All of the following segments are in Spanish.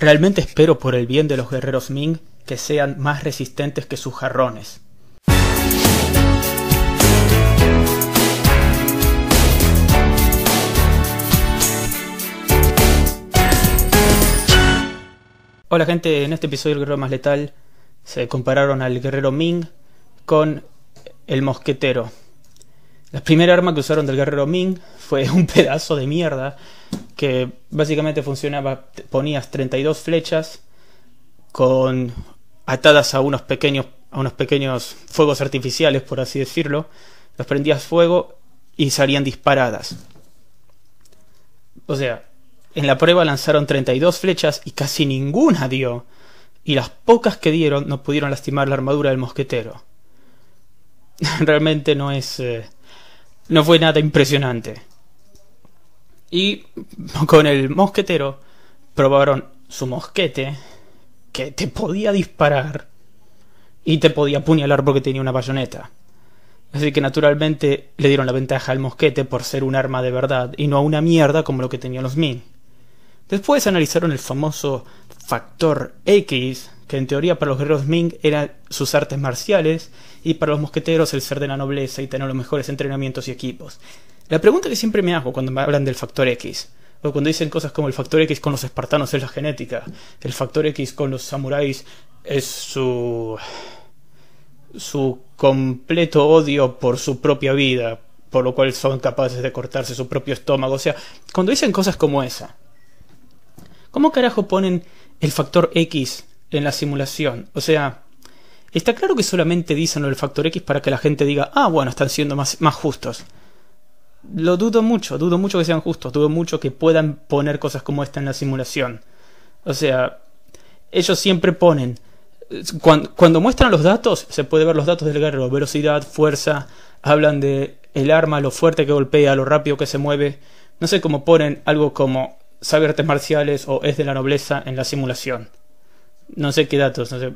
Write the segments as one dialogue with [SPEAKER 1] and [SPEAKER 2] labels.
[SPEAKER 1] Realmente espero por el bien de los guerreros Ming que sean más resistentes que sus jarrones. Hola gente, en este episodio del Guerrero Más Letal se compararon al Guerrero Ming con el Mosquetero, la primera arma que usaron del guerrero Ming fue un pedazo de mierda que básicamente funcionaba, ponías 32 flechas con atadas a unos pequeños a unos pequeños fuegos artificiales, por así decirlo, las prendías fuego y salían disparadas. O sea, en la prueba lanzaron 32 flechas y casi ninguna dio, y las pocas que dieron no pudieron lastimar la armadura del mosquetero. Realmente no es eh, no fue nada impresionante. Y con el mosquetero probaron su mosquete que te podía disparar y te podía apuñalar porque tenía una bayoneta. Así que naturalmente le dieron la ventaja al mosquete por ser un arma de verdad y no a una mierda como lo que tenían los Min. Después analizaron el famoso factor X que en teoría para los guerreros Ming eran sus artes marciales y para los mosqueteros el ser de la nobleza y tener los mejores entrenamientos y equipos. La pregunta que siempre me hago cuando me hablan del factor X, o cuando dicen cosas como el factor X con los espartanos es la genética, el factor X con los samuráis es su su completo odio por su propia vida, por lo cual son capaces de cortarse su propio estómago, o sea, cuando dicen cosas como esa, ¿cómo carajo ponen el factor X en la simulación. O sea, está claro que solamente dicen lo del factor X para que la gente diga, ah, bueno, están siendo más, más justos. Lo dudo mucho, dudo mucho que sean justos, dudo mucho que puedan poner cosas como esta en la simulación. O sea, ellos siempre ponen, cuando, muestran los datos, se puede ver los datos del guerrero, velocidad, fuerza, hablan de el arma, lo fuerte que golpea, lo rápido que se mueve. No sé cómo ponen algo como sabe artes marciales o es de la nobleza en la simulación no sé qué datos, no sé,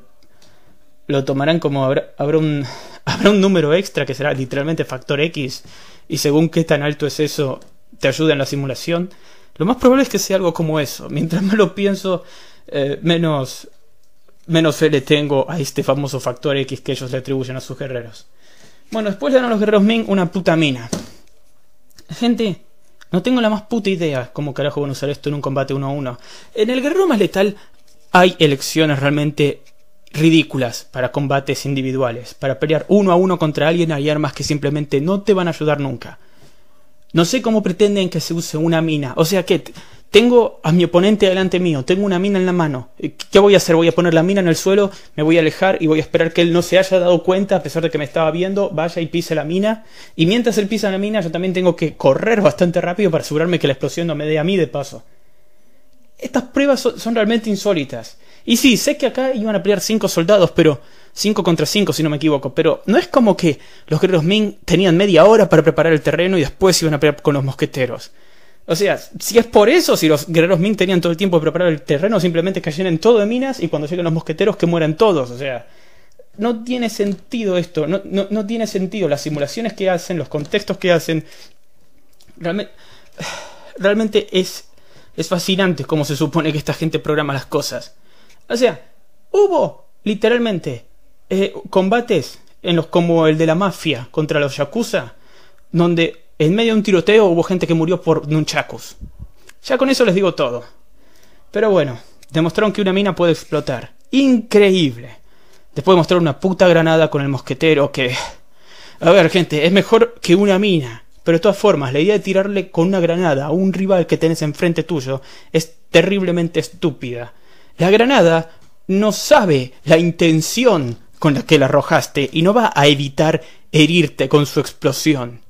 [SPEAKER 1] lo tomarán como habrá, un, habrá un número extra que será literalmente factor X y según qué tan alto es eso te ayuda en la simulación. Lo más probable es que sea algo como eso. Mientras más lo pienso, eh, menos, menos fe le tengo a este famoso factor X que ellos le atribuyen a sus guerreros. Bueno, después le dan a los guerreros Ming una puta mina. Gente, no tengo la más puta idea cómo carajo van a usar esto en un combate 1 a 1. En el guerrero más letal hay elecciones realmente ridículas para combates individuales, para pelear uno a uno contra alguien hay armas que simplemente no te van a ayudar nunca. No sé cómo pretenden que se use una mina. O sea que tengo a mi oponente delante mío, tengo una mina en la mano. Eh, ¿Qué voy a hacer? Voy a poner la mina en el suelo, me voy a alejar y voy a esperar que él no se haya dado cuenta, a pesar de que me estaba viendo, vaya y pise la mina. Y mientras él pisa la mina, yo también tengo que correr bastante rápido para asegurarme que la explosión no me dé a mí de paso. Estas pruebas son, realmente insólitas. Y sí, sé que acá iban a pelear cinco soldados, pero Cinco contra cinco, si no me equivoco, pero no es como que los guerreros Ming tenían media hora para preparar el terreno y después iban a pelear con los mosqueteros. O sea, si es por eso, si los guerreros Ming tenían todo el tiempo de preparar el terreno, simplemente que llenen todo de minas y cuando lleguen los mosqueteros que mueran todos, o sea, no tiene sentido esto, no, tiene sentido las simulaciones que hacen, los contextos que hacen. realmente es es fascinante cómo se supone que esta gente programa las cosas. O sea, hubo, literalmente, eh, combates en los como el de la mafia contra los yakuza, donde en medio de un tiroteo hubo gente que murió por nunchakus. Ya con eso les digo todo. Pero bueno, demostraron que una mina puede explotar. Increíble. Después de mostrar una puta granada con el mosquetero que... A ver, gente, es mejor que una mina pero de todas formas, la idea de tirarle con una granada a un rival que tenés enfrente tuyo es terriblemente estúpida. La granada no sabe la intención con la que la arrojaste y no va a evitar herirte con su explosión.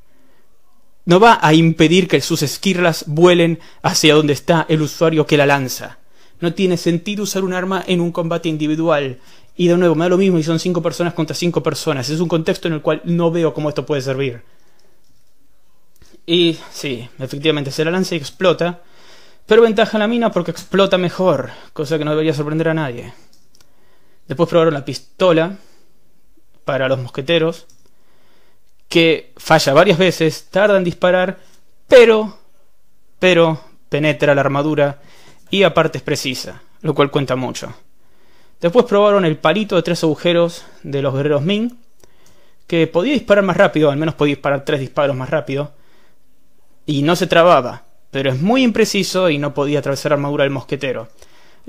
[SPEAKER 1] No va a impedir que sus esquirlas vuelen hacia donde está el usuario que la lanza. No tiene sentido usar un arma en un combate individual. Y de nuevo, me da lo mismo y son cinco personas contra cinco personas. Es un contexto en el cual no veo cómo esto puede servir. Y sí, efectivamente se la lanza y explota. Pero ventaja la mina porque explota mejor, cosa que no debería sorprender a nadie. Después probaron la pistola para los mosqueteros, que falla varias veces, tarda en disparar, pero, pero penetra la armadura y aparte es precisa, lo cual cuenta mucho. Después probaron el palito de tres agujeros de los guerreros Ming, que podía disparar más rápido, al menos podía disparar tres disparos más rápido, y no se trababa, pero es muy impreciso y no podía atravesar la armadura del mosquetero.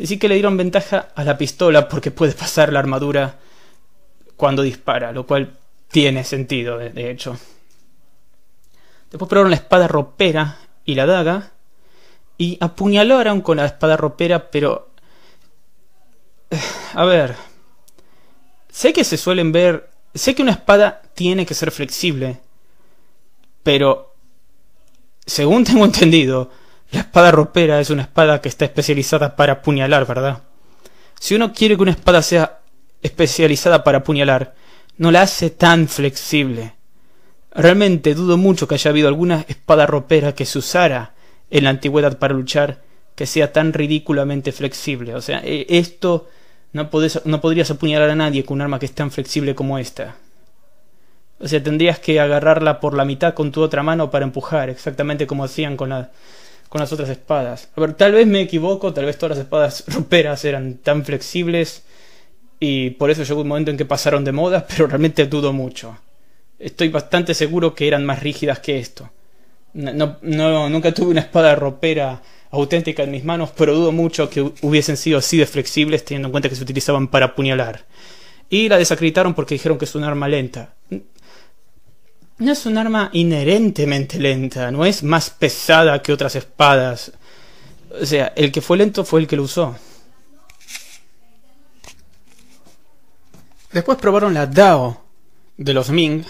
[SPEAKER 1] Así que le dieron ventaja a la pistola porque puede pasar la armadura cuando dispara, lo cual tiene sentido, de hecho. Después probaron la espada ropera y la daga y apuñalaron con la espada ropera, pero... Eh, a ver... Sé que se suelen ver... Sé que una espada tiene que ser flexible, pero según tengo entendido, la espada ropera es una espada que está especializada para apuñalar, ¿verdad? Si uno quiere que una espada sea especializada para apuñalar, no la hace tan flexible. Realmente dudo mucho que haya habido alguna espada ropera que se usara en la antigüedad para luchar que sea tan ridículamente flexible. O sea, e-, esto no, no podrías apuñalar a nadie con un arma que es tan flexible como esta. O sea, tendrías que agarrarla por la mitad con tu otra mano para empujar, exactamente como hacían con, la, con las otras espadas. A ver, tal vez me equivoco, tal vez todas las espadas roperas eran tan flexibles y por eso llegó un momento en que pasaron de moda, pero realmente dudo mucho. Estoy bastante seguro que eran más rígidas que esto. No, no, nunca tuve una espada ropera auténtica en mis manos, pero dudo mucho que hubiesen sido así de flexibles teniendo en cuenta que se utilizaban para apuñalar. Y la desacreditaron porque dijeron que es un arma lenta. No es un arma inherentemente lenta, no es más pesada que otras espadas. O sea, el que fue lento fue el que lo usó. Después probaron la Dao de los Ming,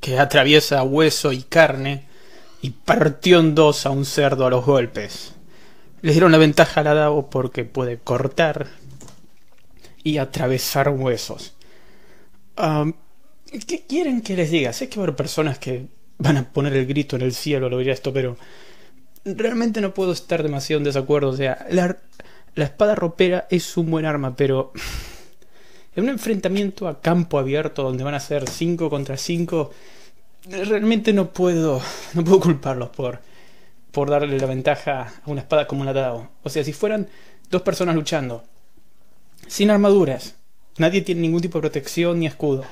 [SPEAKER 1] que atraviesa hueso y carne y partió en dos a un cerdo a los golpes. Les dieron la ventaja a la Dao porque puede cortar y atravesar huesos. Ah, ¿Qué quieren que les diga? Sé que va a haber personas que van a poner el grito en el cielo al oír esto, pero realmente no puedo estar demasiado en desacuerdo. O sea, la, espada ropera es un buen arma, pero en un enfrentamiento a campo abierto donde van a ser 5 contra 5, realmente no puedo, no puedo culparlos por, por darle la ventaja a una espada como la Dao. O sea, si fueran dos personas luchando, sin armaduras, nadie tiene ningún tipo de protección ni escudo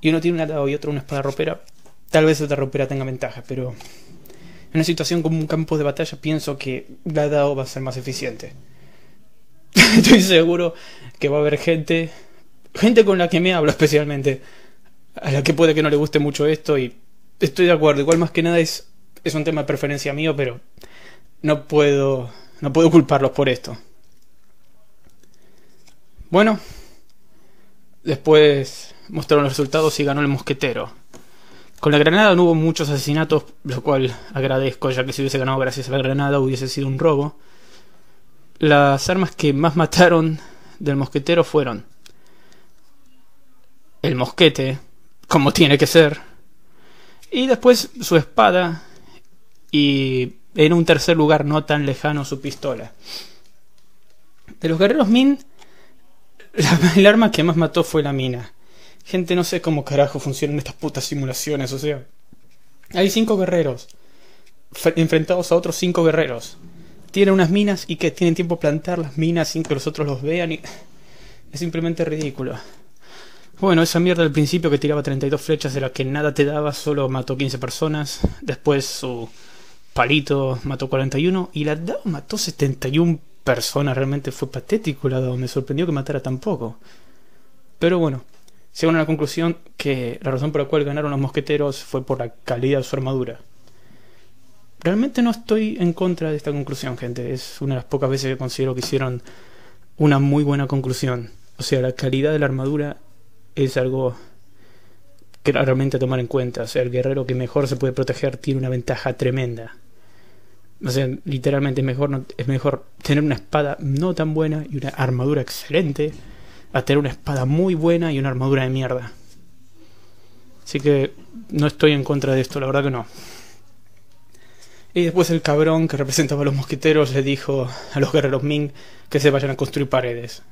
[SPEAKER 1] y uno tiene una DAO y otro una espada ropera, tal vez otra ropera tenga ventaja, pero en una situación como un campo de batalla pienso que la DAO va a ser más eficiente. Estoy seguro que va a haber gente, gente con la que me hablo especialmente, a la que puede que no le guste mucho esto y estoy de acuerdo. Igual más que nada es, es un tema de preferencia mío, pero no puedo, no puedo culparlos por esto. Bueno, Después mostraron los resultados y ganó el mosquetero. Con la granada no hubo muchos asesinatos, lo cual agradezco, ya que si hubiese ganado gracias a la granada hubiese sido un robo. Las armas que más mataron del mosquetero fueron el mosquete, como tiene que ser, y después su espada y en un tercer lugar no tan lejano su pistola. De los guerreros Min la, el arma que más mató fue la mina. Gente, no sé cómo carajo funcionan estas putas simulaciones, o sea. Hay cinco guerreros. Enfrentados a otros cinco guerreros. Tienen unas minas y que tienen tiempo de plantar las minas sin que los otros los vean y... Es simplemente ridículo. Bueno, esa mierda al principio que tiraba 32 flechas de las que nada te daba, solo mató 15 personas. Después su palito mató 41 y la DAO mató 71 persona realmente fue patético la Me sorprendió que matara tan poco. Pero bueno, llegaron a la conclusión que la razón por la cual ganaron los mosqueteros fue por la calidad de su armadura. Realmente no estoy en contra de esta conclusión, gente. Es una de las pocas veces que considero que hicieron una muy buena conclusión. O sea, la calidad de la armadura es algo que realmente tomar en cuenta. O sea, el guerrero que mejor se puede proteger tiene una ventaja tremenda. O sea, literalmente mejor no, es mejor tener una espada no tan buena y una armadura excelente a tener una espada muy buena y una armadura de mierda. Así que no estoy en contra de esto, la verdad que no. Y después el cabrón que representaba a los mosqueteros le dijo a los guerreros Ming que se vayan a construir paredes.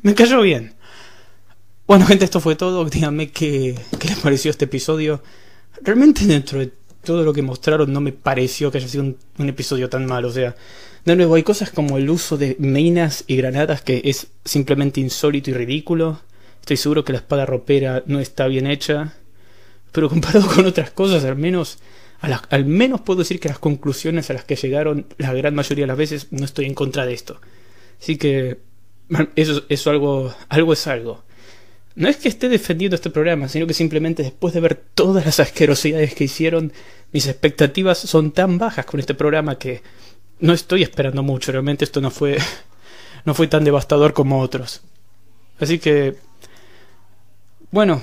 [SPEAKER 1] Me cayó bien. Bueno, gente, esto fue todo. Díganme qué, qué les pareció este episodio. Realmente dentro de todo lo que mostraron no me pareció que haya sido un, episodio tan malo. O sea, de nuevo, hay cosas como el uso de minas y granadas que es simplemente insólito y ridículo. Estoy seguro que la espada ropera no está bien hecha. Pero comparado con otras cosas, al menos, al menos puedo decir que las conclusiones a las que llegaron la gran mayoría de las veces no estoy en contra de esto. Así que eso, es algo, algo es algo. No es que esté defendiendo este programa, sino que simplemente después de ver todas las asquerosidades que hicieron, mis expectativas son tan bajas con este programa que no estoy esperando mucho. Realmente esto no fue, no fue tan devastador como otros. Así que, bueno,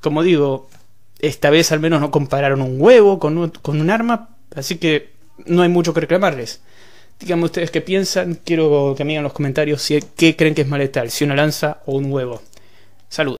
[SPEAKER 1] como digo, esta vez al menos no compararon un huevo con un, arma, así que no hay mucho que reclamarles. Díganme ustedes qué piensan, quiero que me digan en los comentarios si, qué creen que es más letal, si una lanza o un huevo. ¡Salud!